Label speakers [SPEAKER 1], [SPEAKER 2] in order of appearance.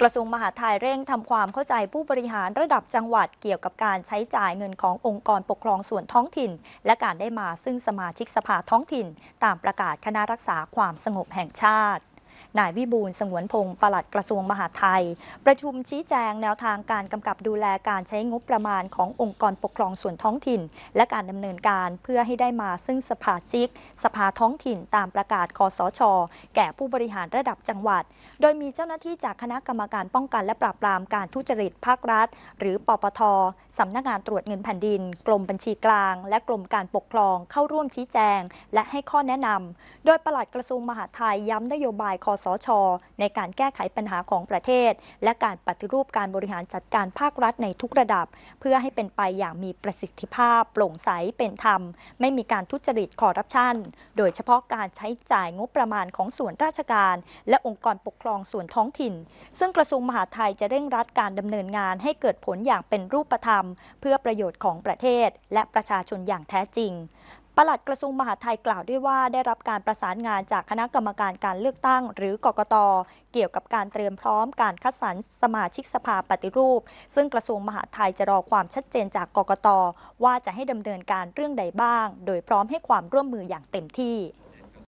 [SPEAKER 1] กระทรวงมหาดไทยเร่งทำความเข้าใจผู้บริหารระดับจังหวัดเกี่ยวกับการใช้จ่ายเงินขององค์กรปกครองส่วนท้องถิ่น และการได้มาซึ่งสมาชิกสภาท้องถิ่น ตามประกาศคณะรักษาความสงบแห่งชาตินายวิบูลสงวนพงศ์ปลัดกระทรวงมหาดไทย ประชุมชี้แจงแนวทางการกำกับดูแลการใช้งบประมาณขององค์กรปกครองส่วนท้องถิ่น และการดำเนินการเพื่อให้ได้มาซึ่งสภาชิก สภาท้องถิ่นตามประกาศคอสช แก่ผู้บริหารระดับจังหวัด โดยมีเจ้าหน้าที่จากคณะกรรมการป้องกันและปราบปรามการทุจริตภาครัฐ หรือปปทสำนักงานตรวจเงินแผ่นดินกรมบัญชีกลาง และกรมการปกครองเข้าร่วมชี้แจง และให้ข้อแนะนำโดยปลัดกระทรวงมหาดไทยย้ำนโยบายคอสชในการแก้ไขปัญหาของประเทศและการปฏิรูปการบริหารจัดการภาครัฐในทุกระดับ เพื่อให้เป็นไปอย่างมีประสิทธิภาพ โปร่งใสเป็นธรรม ไม่มีการทุจริตคอร์รัปชัน โดยเฉพาะการใช้จ่ายงบประมาณของส่วนราชการและองค์กรปกครองส่วนท้องถิ่น ซึ่งกระทรวงมหาดไทยจะเร่งรัดการดำเนินงานให้เกิดผลอย่างเป็นรูปธรรม เพื่อประโยชน์ของประเทศ และประชาชนอย่างแท้จริงหลัดกระทรวงมหาดไทยกล่าวด้วยว่าได้รับการประสานงานจากคณะกรรมการการเลือกตั้ง หรือกกตเกี่ยวกับการเตรียมพร้อมการคัดสรรสมาชิกสภาปฏิรูป ซึ่งกระทรวงมหาดไทยจะรอความชัดเจนจากกกตว่าจะให้ดำเนินการเรื่องใดบ้าง โดยพร้อมให้ความร่วมมืออย่างเต็มที่